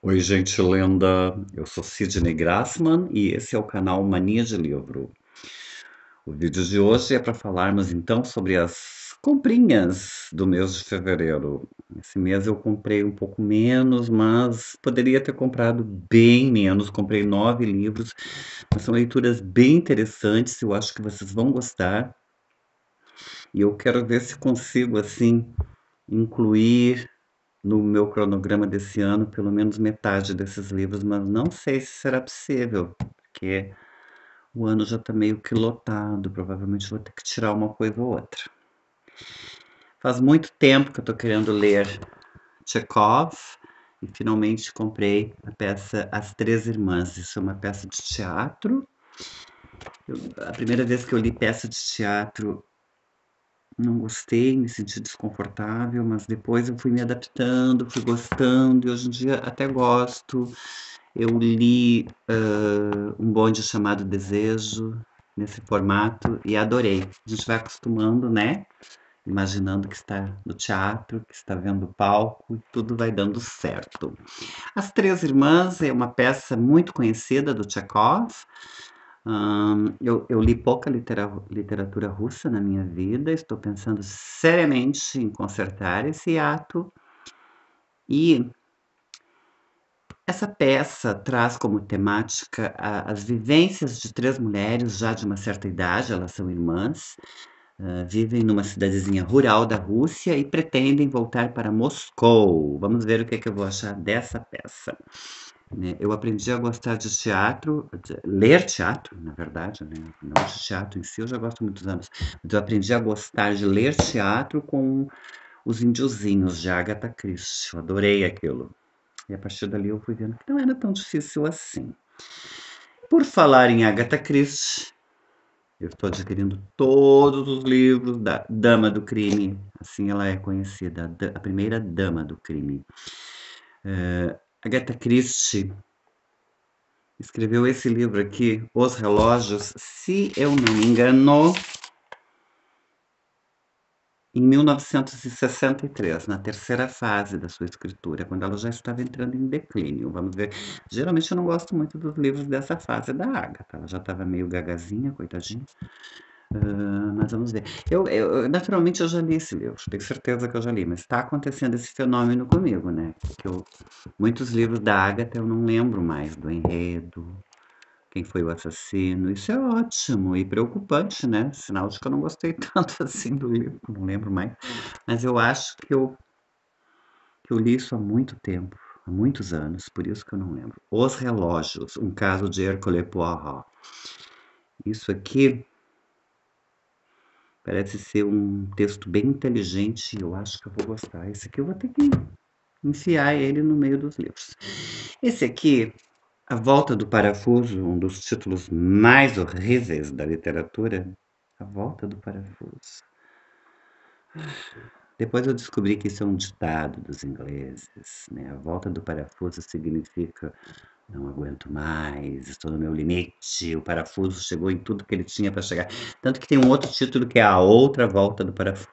Oi, gente linda! Eu sou Sidney Grassman e esse é o canal Mania de Livro. O vídeo de hoje é para falarmos então sobre as comprinhas do mês de fevereiro. Esse mês eu comprei um pouco menos, mas poderia ter comprado bem menos. Comprei nove livros, mas são leituras bem interessantes, eu acho que vocês vão gostar. E eu quero ver se consigo, assim, incluir no meu cronograma desse ano pelo menos metade desses livros, mas não sei se será possível, porque o ano já está meio que lotado, provavelmente vou ter que tirar uma coisa ou outra. Faz muito tempo que eu estou querendo ler Chekhov e finalmente comprei a peça As Três Irmãs. Isso é uma peça de teatro. Eu, a primeira vez que eu li peça de teatro não gostei, me senti desconfortável, mas depois eu fui me adaptando, fui gostando, e hoje em dia até gosto. Eu li uh, um bonde chamado Desejo nesse formato e adorei. A gente vai acostumando, né? Imaginando que está no teatro, que está vendo o palco, e tudo vai dando certo. As Três Irmãs é uma peça muito conhecida do Tchekov eu, eu, li pouca litera, literatura russa na minha vida, estou pensando seriamente em consertar esse ato. E essa peça traz como temática a, as vivências de três mulheres já de uma certa idade, elas são irmãs, uh, vivem numa cidadezinha rural da Rússia e pretendem voltar para Moscou. Vamos ver o que, é que eu vou achar dessa peça. Né? Eu aprendi a gostar de teatro, de ler teatro, na verdade, né? não de teatro em si, eu já gosto muitos anos, mas eu aprendi a gostar de ler teatro com Os Indiozinhos, de Agatha Christie, eu adorei aquilo. E a partir dali eu fui vendo que não era tão difícil assim. Por falar em Agatha Christie, eu estou adquirindo todos os livros da Dama do Crime, assim ela é conhecida, a primeira Dama do Crime. Eh, Agatha Christie escreveu esse livro aqui, Os Relógios, se eu não me engano, em 1963, na terceira fase da sua escritura, quando ela já estava entrando em declínio, vamos ver. Geralmente eu não gosto muito dos livros dessa fase da Agatha, ela já estava meio gagazinha, coitadinha. Ah, mas vamos ver. Eu, eu, naturalmente, eu já li esse livro, tenho certeza que eu já li, mas está acontecendo esse fenômeno comigo, né? Que eu, muitos livros da Agatha eu não lembro mais do enredo, quem foi o assassino. Isso é ótimo e preocupante, né? Sinal de que eu não gostei tanto assim do livro, não lembro mais. Mas eu acho que eu, que eu li isso há muito tempo, há muitos anos, por isso que eu não lembro. Os Relógios, um caso de Hercule Poirot. Isso aqui Parece ser um texto bem inteligente e eu acho que eu vou gostar. Esse aqui eu vou ter que enfiar ele no meio dos livros. Esse aqui, A Volta do Parafuso, um dos títulos mais horríveis da literatura. A Volta do Parafuso. Depois eu descobri que isso é um ditado dos ingleses. Né? A volta do parafuso significa não aguento mais, estou no meu limite, o parafuso chegou em tudo que ele tinha para chegar. Tanto que tem um outro título que é A Outra Volta do Parafuso.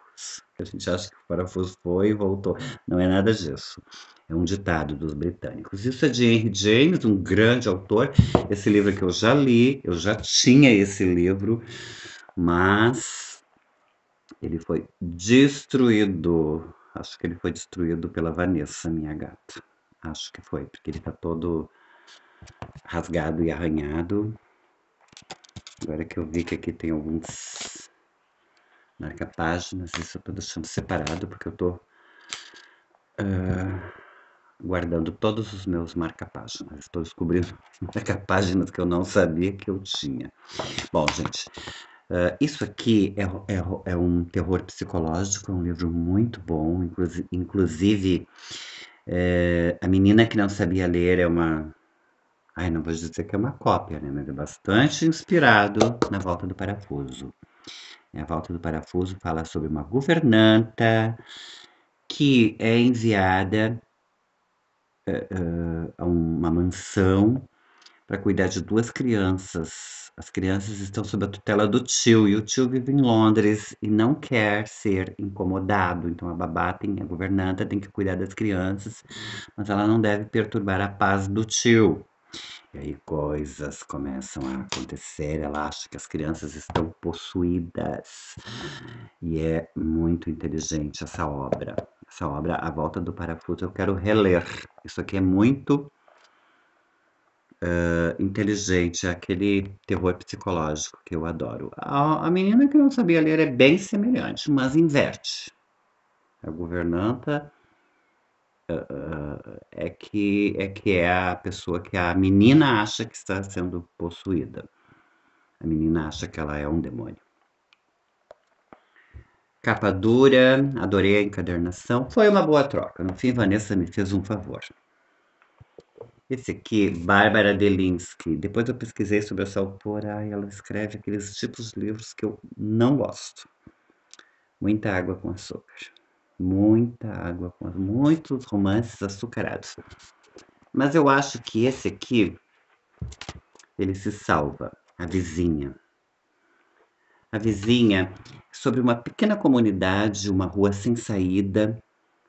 A gente acha que o parafuso foi e voltou. Não é nada disso. É um ditado dos britânicos. Isso é de Henry James, um grande autor. Esse livro que eu já li, eu já tinha esse livro, mas ele foi destruído. Acho que ele foi destruído pela Vanessa, minha gata. Acho que foi, porque ele está todo rasgado e arranhado. Agora que eu vi que aqui tem alguns marca-páginas, isso eu tô deixando separado porque eu tô uh, guardando todos os meus marca-páginas. Estou descobrindo marca-páginas que eu não sabia que eu tinha. Bom, gente, uh, isso aqui é, é, é, um terror psicológico, é um livro muito bom, inclusive. inclusive eh, é, a menina que não sabia ler é uma Ai, não vou dizer que é uma cópia, né? Mas é bastante inspirado na volta do parafuso. A volta do parafuso fala sobre uma governanta que é enviada uh, a uma mansão para cuidar de duas crianças. As crianças estão sob a tutela do tio e o tio vive em Londres e não quer ser incomodado. Então a babá tem, a governanta tem que cuidar das crianças, mas ela não deve perturbar a paz do tio. E aí coisas começam a acontecer, ela acha que as crianças estão possuídas. E é muito inteligente essa obra. Essa obra, A Volta do Parafuso, eu quero reler. Isso aqui é muito uh, inteligente, é aquele terror psicológico que eu adoro. A, a menina que não sabia ler é bem semelhante, mas inverte. A é governanta eh, é que é que é a pessoa que a menina acha que está sendo possuída. A menina acha que ela é um demônio. Capa dura, adorei a encadernação. Foi uma boa troca. No fim, Vanessa me fez um favor. Esse aqui, Bárbara Delinsky. Depois eu pesquisei sobre essa autora. e ela escreve aqueles tipos de livros que eu não gosto. Muita água com açúcar. Muita água, muitos romances açucarados. Mas eu acho que esse aqui, ele se salva. A vizinha. A vizinha sobre uma pequena comunidade, uma rua sem saída,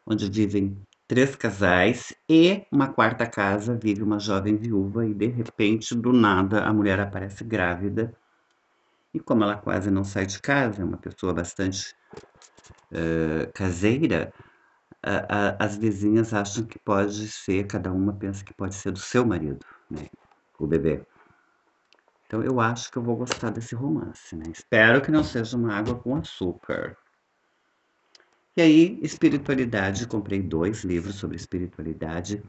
onde vivem três casais e uma quarta casa vive uma jovem viúva e de repente, do nada, a mulher aparece grávida. E como ela quase não sai de casa, é uma pessoa bastante uh, caseira, a, a, as vizinhas acham que pode ser, cada uma pensa que pode ser do seu marido, né? O bebê. Então eu acho que eu vou gostar desse romance, né? Espero que não seja uma água com açúcar. E aí, espiritualidade, comprei dois livros sobre espiritualidade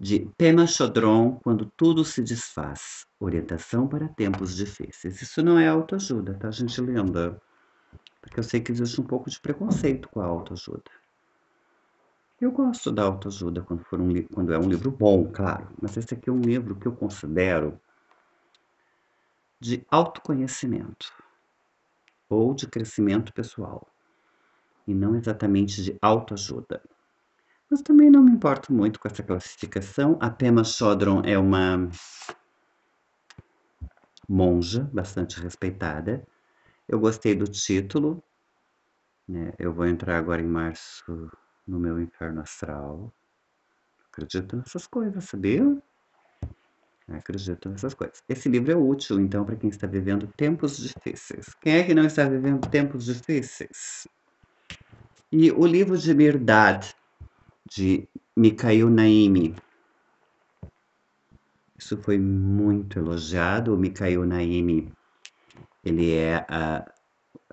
de Pema Chodron, Quando Tudo Se Desfaz, Orientação para Tempos Difíceis. Isso não é autoajuda, tá, gente linda? Porque eu sei que existe um pouco de preconceito com a autoajuda. Eu gosto da autoajuda quando, for um, quando é um livro bom, claro, mas esse aqui é um livro que eu considero de autoconhecimento ou de crescimento pessoal e não exatamente de autoajuda. Mas também não me importo muito com essa classificação. A Pema Chodron é uma monja bastante respeitada eu gostei do título. Né? Eu vou entrar agora em março no meu inferno astral. Acredito nessas coisas, sabia? Acredito nessas coisas. Esse livro é útil, então, para quem está vivendo tempos difíceis. Quem é que não está vivendo tempos difíceis? E o livro de Mirdad, de Mikhail Naimi. Isso foi muito elogiado. O Mikhail Naimi ele é a, ah,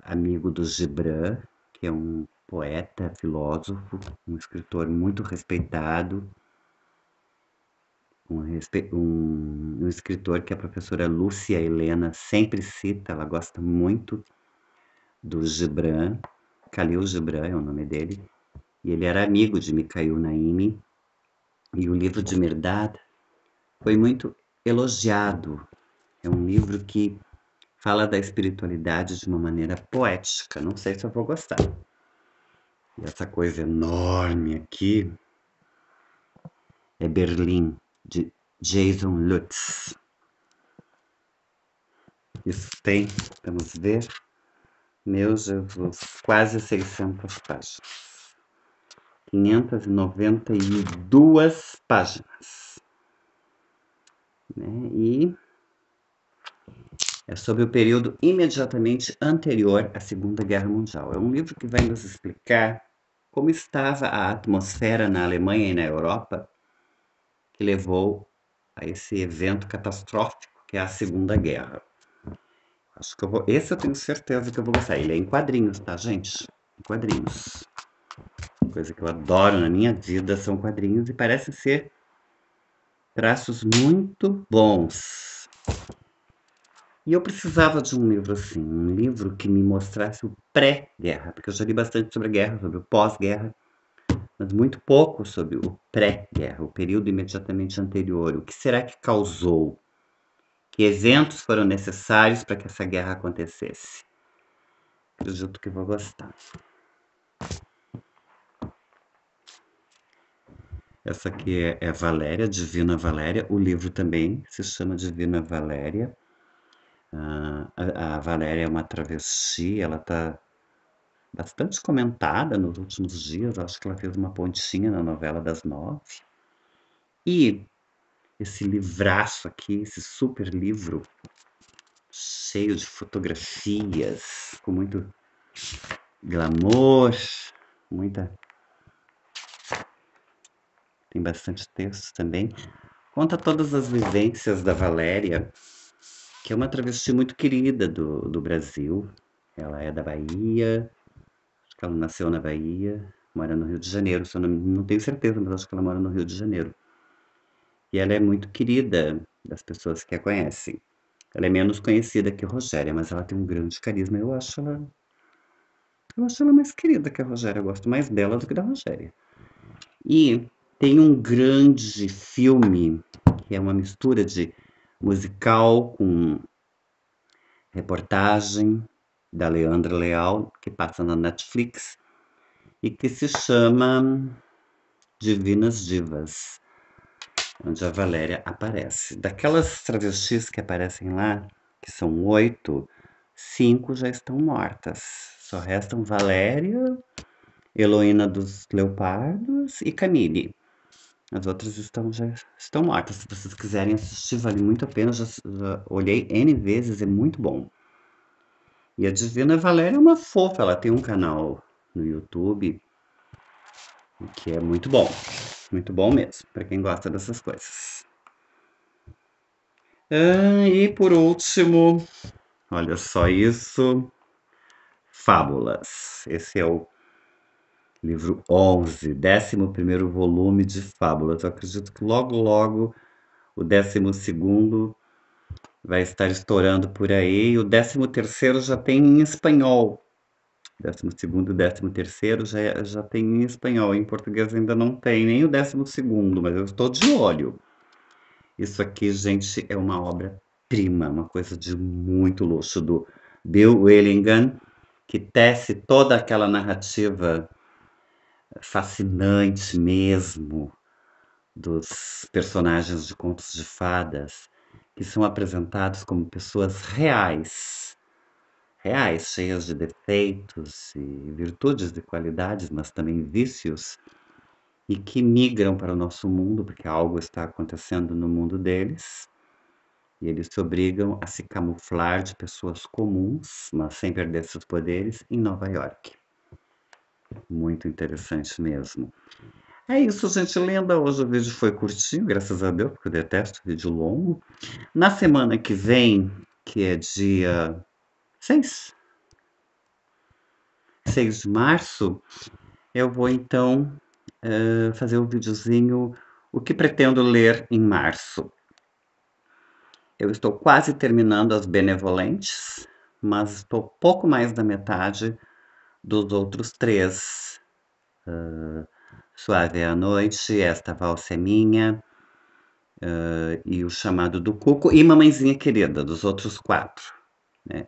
amigo do Gibran, que é um poeta, filósofo, um escritor muito respeitado, um, respe... um, um escritor que a professora Lúcia Helena sempre cita, ela gosta muito do Gibran, Khalil Gibran é o nome dele, e ele era amigo de Mikhail Naimi, e o livro de Mirdad foi muito elogiado. É um livro que Fala da espiritualidade de uma maneira poética. Não sei se eu vou gostar. E essa coisa enorme aqui é Berlim, de Jason Lutz. Isso tem, vamos ver. Meu Jesus, quase 600 páginas. 592 páginas. Né? E é sobre o período imediatamente anterior à Segunda Guerra Mundial. É um livro que vai nos explicar como estava a atmosfera na Alemanha e na Europa que levou a esse evento catastrófico que é a Segunda Guerra. Acho que eu vou, esse eu tenho certeza que eu vou gostar. Ele é em quadrinhos, tá, gente? Em quadrinhos. Coisa que eu adoro na minha vida são quadrinhos e parece ser traços muito bons. E eu precisava de um livro assim, um livro que me mostrasse o pré-guerra, porque eu já li bastante sobre a guerra, sobre o pós-guerra, mas muito pouco sobre o pré-guerra, o período imediatamente anterior. O que será que causou? Que eventos foram necessários para que essa guerra acontecesse? Acredito que vou gostar. Essa aqui é, é Valéria, Divina Valéria. O livro também se chama Divina Valéria. Uh, a, a Valéria é uma travesti, ela está bastante comentada nos últimos dias, acho que ela fez uma pontinha na novela das nove. E esse livraço aqui, esse super livro, cheio de fotografias, com muito glamour, muita. Tem bastante texto também. Conta todas as vivências da Valéria que é uma travesti muito querida do, do Brasil. Ela é da Bahia, acho que ela nasceu na Bahia, mora no Rio de Janeiro, se não, não tenho certeza, mas acho que ela mora no Rio de Janeiro. E ela é muito querida das pessoas que a conhecem. Ela é menos conhecida que a Rogéria, mas ela tem um grande carisma. Eu acho ela. Eu acho ela mais querida que a Rogéria. Eu gosto mais dela do que da Rogéria. E tem um grande filme, que é uma mistura de musical com reportagem da Leandra Leal, que passa na Netflix e que se chama Divinas Divas, onde a Valéria aparece. Daquelas travestis que aparecem lá, que são oito, cinco já estão mortas. Só restam Valéria, Heloína dos Leopardos e Camille. As outras estão, já estão mortas. Se vocês quiserem assistir, vale muito a pena. Já, já olhei N vezes, é muito bom. E a Divina Valéria é uma fofa. Ela tem um canal no YouTube que é muito bom. Muito bom mesmo, para quem gosta dessas coisas. Ah, e por último, olha só isso. Fábulas. Esse é o livro 11, 11 volume de Fábulas. Então, eu acredito que logo, logo o 12 vai estar estourando por aí. E o 13 já tem em espanhol. 12 e 13 já, já tem em espanhol. Em português ainda não tem nem o 12, mas eu estou de olho. Isso aqui, gente, é uma obra-prima, uma coisa de muito luxo do Bill Willingham, que tece toda aquela narrativa fascinante mesmo dos personagens de contos de fadas, que são apresentados como pessoas reais, reais, cheias de defeitos e virtudes e qualidades, mas também vícios, e que migram para o nosso mundo, porque algo está acontecendo no mundo deles, e eles se obrigam a se camuflar de pessoas comuns, mas sem perder seus poderes, em Nova York. Muito interessante mesmo. É isso, gente lenda Hoje o vídeo foi curtinho, graças a Deus, porque eu detesto vídeo longo. Na semana que vem, que é dia 6, 6 de março, eu vou então uh, fazer um videozinho O que pretendo ler em março. Eu estou quase terminando as benevolentes, mas estou pouco mais da metade dos outros três. Uh, Suave é a Noite, Esta Valsa é Minha uh, e O Chamado do Cuco e Mamãezinha Querida, dos outros quatro. Né?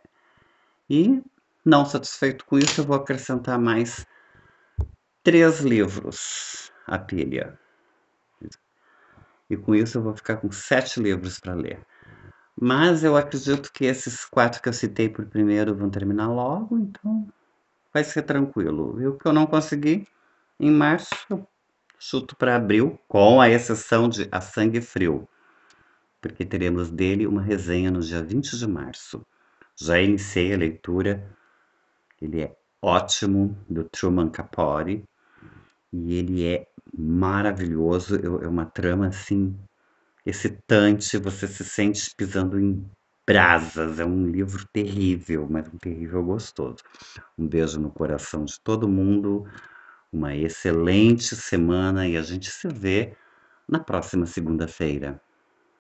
E, não satisfeito com isso, eu vou acrescentar mais três livros à pilha. E com isso eu vou ficar com sete livros para ler. Mas eu acredito que esses quatro que eu citei por primeiro vão terminar logo, então vai ser tranquilo. viu? que eu não consegui em março, chuto para abril, com a exceção de A Sangue Frio, porque teremos dele uma resenha no dia 20 de março. Já iniciei a leitura, ele é ótimo, do Truman Capote, e ele é maravilhoso, é uma trama assim excitante, você se sente pisando em Brasas. É um livro terrível, mas um terrível gostoso. Um beijo no coração de todo mundo, uma excelente semana e a gente se vê na próxima segunda-feira.